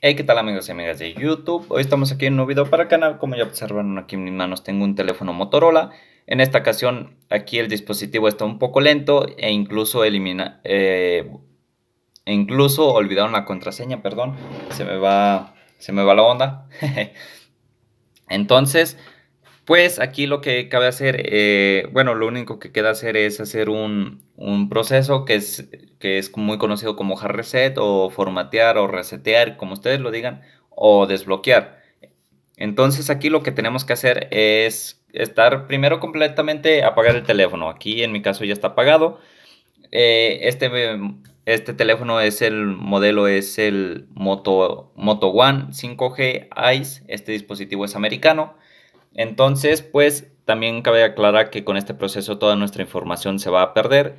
Hey, ¿qué tal amigos y amigas de YouTube? Hoy estamos aquí en un nuevo video para el canal. Como ya observaron aquí en mis manos tengo un teléfono Motorola. En esta ocasión aquí el dispositivo está un poco lento e incluso elimina... e incluso olvidaron la contraseña, perdón. Se me va, se me va la onda. Entonces pues aquí lo que cabe hacer, eh, bueno, lo único que queda hacer es hacer un, proceso que es, que es muy conocido como hard reset o formatear o resetear, como ustedes lo digan, o desbloquear. Entonces aquí lo que tenemos que hacer es estar primero completamente apagar el teléfono. Aquí en mi caso ya está apagado. Eh, este, este teléfono es el modelo, es el Moto, Moto One 5G Ice. Este dispositivo es americano. Entonces, pues también cabe aclarar que con este proceso toda nuestra información se va a perder,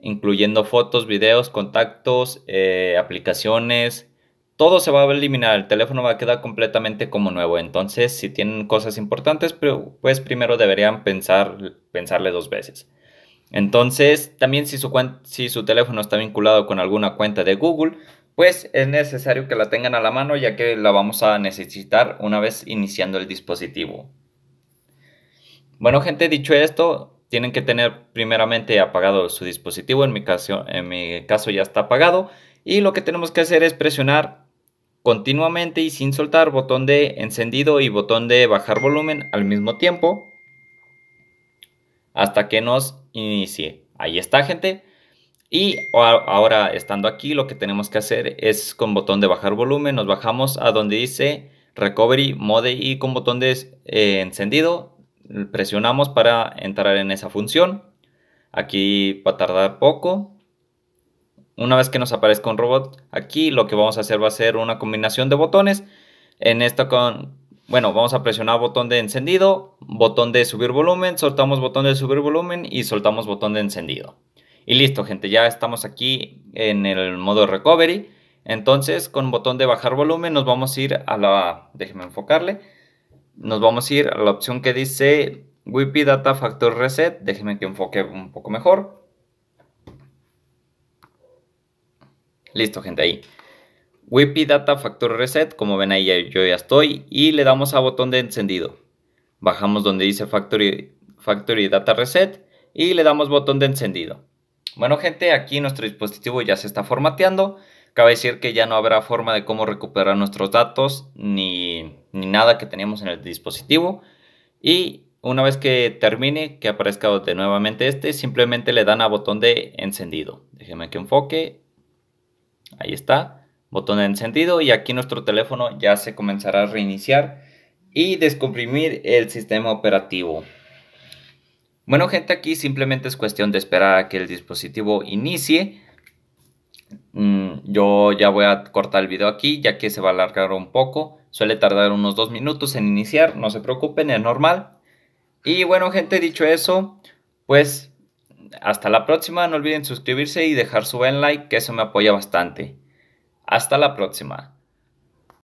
incluyendo fotos, videos, contactos, eh, aplicaciones. Todo se va a eliminar, el teléfono va a quedar completamente como nuevo. Entonces, si tienen cosas importantes, pues primero deberían pensarle dos veces. Entonces, también si su teléfono está vinculado con alguna cuenta de Google, pues es necesario que la tengan a la mano ya que la vamos a necesitar una vez iniciando el dispositivo. Bueno, gente, dicho esto, tienen que tener primeramente apagado su dispositivo. En mi caso, en mi caso ya está apagado. Y lo que tenemos que hacer es presionar continuamente y sin soltar botón de encendido y botón de bajar volumen al mismo tiempo hasta que nos inicie. Ahí está, gente. Y ahora estando aquí, lo que tenemos que hacer es con botón de bajar volumen, nos bajamos a donde dice Recovery Mode y con botón de eh, encendido presionamos para entrar en esa función. Aquí va a tardar poco. Una vez que nos aparezca un robot, aquí lo que vamos a hacer va a ser una combinación de botones. En esto con, bueno, vamos a presionar botón de encendido, botón de subir volumen, soltamos botón de subir volumen y soltamos botón de encendido. Y listo, gente, ya estamos aquí en el modo recovery. Entonces, con botón de bajar volumen nos vamos a ir a la... Déjenme enfocarle nos vamos a ir a la opción que dice WIPI Data Factor Reset. Déjenme que enfoque un poco mejor. Listo, gente, ahí. WIPI Data Factor Reset, como ven ahí yo ya estoy. Y le damos a botón de encendido. Bajamos donde dice Factory, Factory Data Reset y le damos botón de encendido. Bueno gente, aquí nuestro dispositivo ya se está formateando. Cabe decir que ya no habrá forma de cómo recuperar nuestros datos ni ni nada que teníamos en el dispositivo. Y una vez que termine, que aparezca de nuevamente este, simplemente le dan a botón de encendido. Déjenme que enfoque. Ahí está. Botón de encendido y aquí nuestro teléfono ya se comenzará a reiniciar y descomprimir el sistema operativo. Bueno gente, aquí simplemente es cuestión de esperar a que el dispositivo inicie Mm, yo ya voy a cortar el video aquí, ya que se va a alargar un poco. Suele tardar unos dos minutos en iniciar, no se preocupen, es normal. Y bueno, gente, dicho eso, pues hasta la próxima. No olviden suscribirse y dejar su buen like, que eso me apoya bastante. Hasta la próxima.